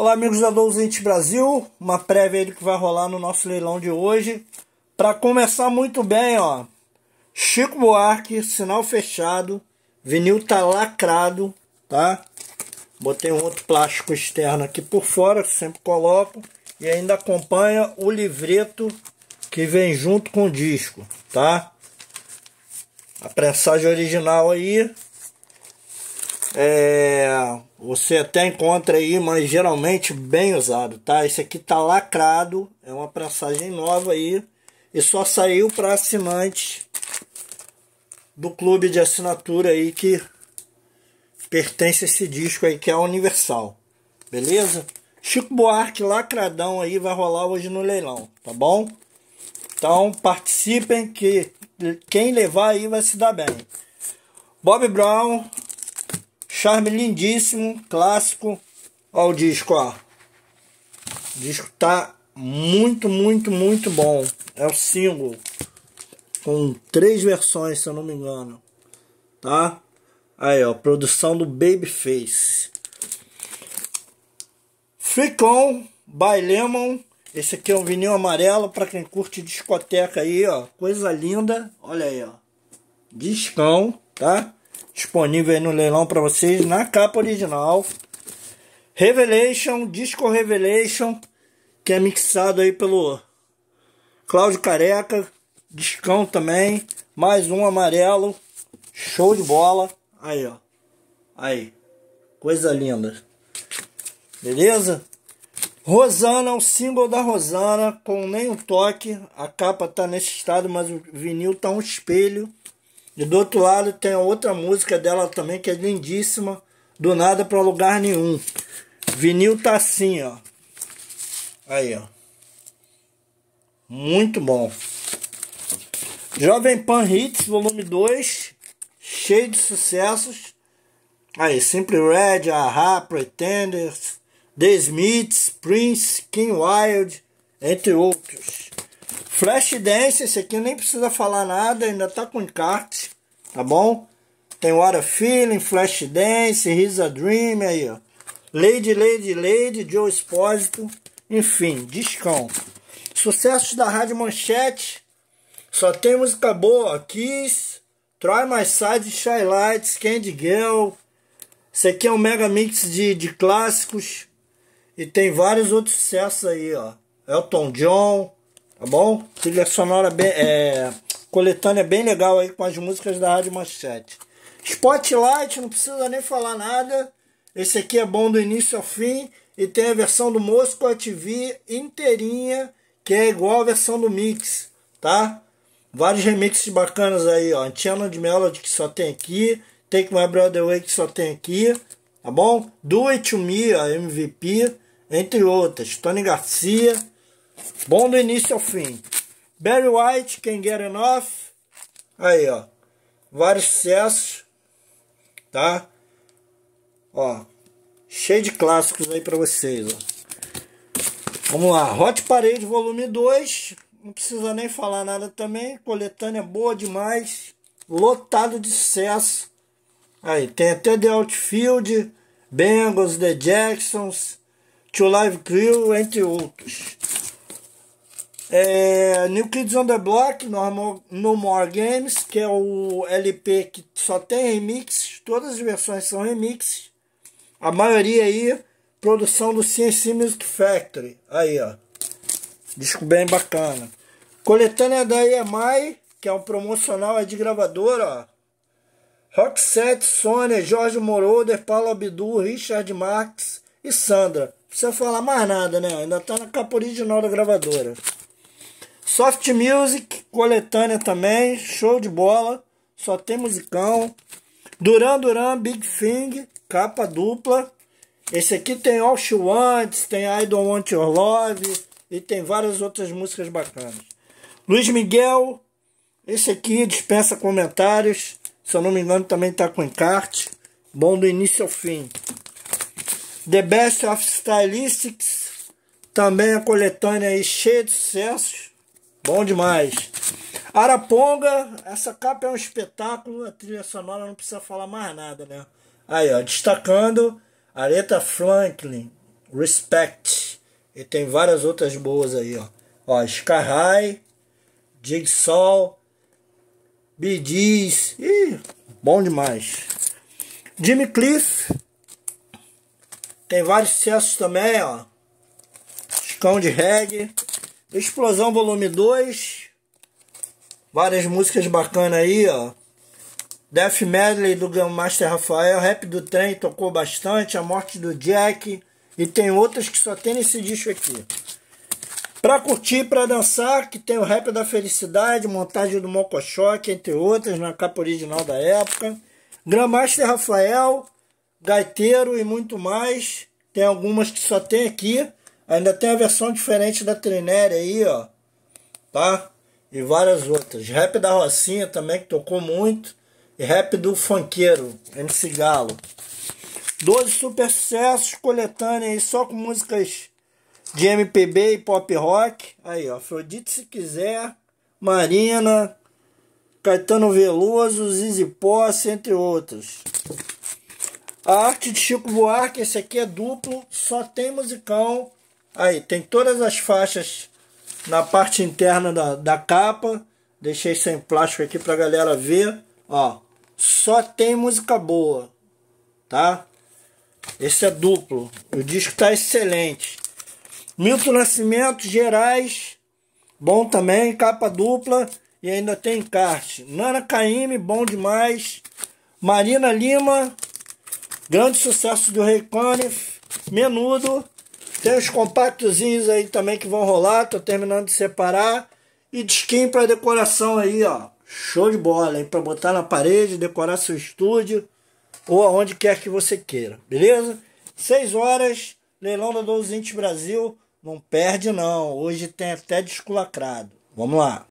Olá, amigos da Douzente Brasil. Uma prévia aí que vai rolar no nosso leilão de hoje. Para começar muito bem, ó. Chico Buarque, sinal fechado. Vinil tá lacrado, tá? Botei um outro plástico externo aqui por fora, que sempre coloco. E ainda acompanha o livreto que vem junto com o disco, tá? A pressagem original aí, é, você até encontra aí, mas geralmente bem usado, tá? Esse aqui tá lacrado, é uma prensagem nova aí e só saiu para assinantes do clube de assinatura aí que pertence a esse disco aí que é a Universal. Beleza? Chico Buarque lacradão aí vai rolar hoje no leilão, tá bom? Então participem que quem levar aí vai se dar bem. Bob Brown, Charme lindíssimo, clássico. Olha o disco, ó. O disco tá muito, muito, muito bom. É o single. Com três versões, se eu não me engano. Tá? Aí, ó. Produção do Babyface. Fricon by Lemon. Esse aqui é um vinil amarelo para quem curte discoteca aí, ó. Coisa linda. Olha aí, ó. Discão, tá? disponível aí no leilão para vocês na capa original. Revelation, Disco Revelation, que é mixado aí pelo Cláudio Careca, discão também, mais um amarelo, show de bola. Aí, ó. Aí. Coisa linda. Beleza? Rosana, o símbolo da Rosana, com nem um toque. A capa tá nesse estado, mas o vinil tá um espelho. E do outro lado tem outra música dela também que é lindíssima, do nada para lugar nenhum. Vinil tá assim, ó. Aí, ó. Muito bom. Jovem Pan Hits, volume 2, cheio de sucessos. Aí, Simple Red, Aha, Pretenders, The Smiths, Prince, King Wild, entre outros. Flash Dance, esse aqui nem precisa falar nada, ainda tá com encarte tá bom? Tem What a Feeling, dance He's a Dream aí, ó. Lady, Lady, Lady, Joe Espósito, enfim, discão. Sucessos da Rádio Manchete, só tem música boa, Kiss, Try My Side, Shy Lights, Candy Girl. Esse aqui é um mega mix de, de clássicos e tem vários outros sucessos aí, ó. Elton John, Tá bom? Trilha sonora bem. É, coletânea bem legal aí com as músicas da Rádio Manchete. Spotlight, não precisa nem falar nada. Esse aqui é bom do início ao fim. E tem a versão do Moscow TV inteirinha, que é igual a versão do Mix, tá? Vários remixes bacanas aí, ó. Antiana de Melody que só tem aqui. Take My Brother Away que só tem aqui. Tá bom? Do It To Me, a MVP. Entre outras. Tony Garcia. Bom do início ao fim. Barry White, Can Get Enough. Aí, ó. Vários sucessos. Tá? Ó. Cheio de clássicos aí para vocês, ó. Vamos lá. Hot Parade Volume 2. Não precisa nem falar nada também. Coletânea boa demais. Lotado de sucesso. Aí, tem até The Outfield, Bengals, The Jacksons, To Live Crew, entre outros. É, New Kids on the Block, Normal, No More Games, que é o LP que só tem remix, todas as versões são remix, A maioria aí, produção do CNC Music Factory. Aí, ó. Disco bem bacana. Coletânea da EMI, que é um promocional é de gravadora, ó. Set, Sony, Jorge Moroder, Paulo Abdu, Richard Marx e Sandra. Não precisa falar mais nada, né? Ainda tá na capa original da gravadora. Soft Music, coletânea também, show de bola, só tem musicão. Duran Duran, Big Thing, capa dupla. Esse aqui tem All She Wants, tem I Don't Want Your Love e tem várias outras músicas bacanas. Luiz Miguel, esse aqui dispensa comentários, se eu não me engano também está com encarte, bom do início ao fim. The Best of Stylistics, também a coletânea aí cheia de sucessos. Bom demais. Araponga, essa capa é um espetáculo, a trilha sonora não precisa falar mais nada, né? Aí, ó, destacando Aretha Franklin, Respect. E tem várias outras boas aí, ó. Ó, Sky High, Jigsaw, Bee Gees. Ih, bom demais. Jimmy Cliff. Tem vários sucessos também, ó. Escão de reggae. Explosão Volume 2. Várias músicas bacanas aí, ó. Death Medley do Master Rafael, Rap do Trem tocou bastante, A Morte do Jack e tem outras que só tem nesse disco aqui. Pra curtir, pra dançar, que tem o Rap da Felicidade, montagem do Mocochoque, entre outras, na capa original da época. Grandmaster Rafael, Gaiteiro e muito mais. Tem algumas que só tem aqui. Ainda tem a versão diferente da Trinéria aí, ó. Tá? E várias outras. Rap da Rocinha também, que tocou muito. E rap do funkeiro, MC Galo. 12 super sucessos, coletânea aí só com músicas de MPB e pop rock. Aí, ó, Afrodite se quiser, Marina, Caetano Veloso, Zizi Posse, entre outros. A arte de Chico Buarque, esse aqui é duplo, só tem musicão. Aí, tem todas as faixas na parte interna da, da capa. Deixei sem plástico aqui pra galera ver. Ó, só tem música boa, tá? Esse é duplo. O disco tá excelente. Milton Nascimento, Gerais, bom também, capa dupla e ainda tem encarte. Nana Caymmi, bom demais. Marina Lima, grande sucesso do Rei Conif, Menudo tem os compactozinhos aí também que vão rolar, tô terminando de separar. E skin para decoração aí, ó. Show de bola, hein? Para botar na parede, decorar seu estúdio ou aonde quer que você queira, beleza? 6 horas, leilão da 12 Brasil. Não perde não, hoje tem até desculacrado. Vamos lá.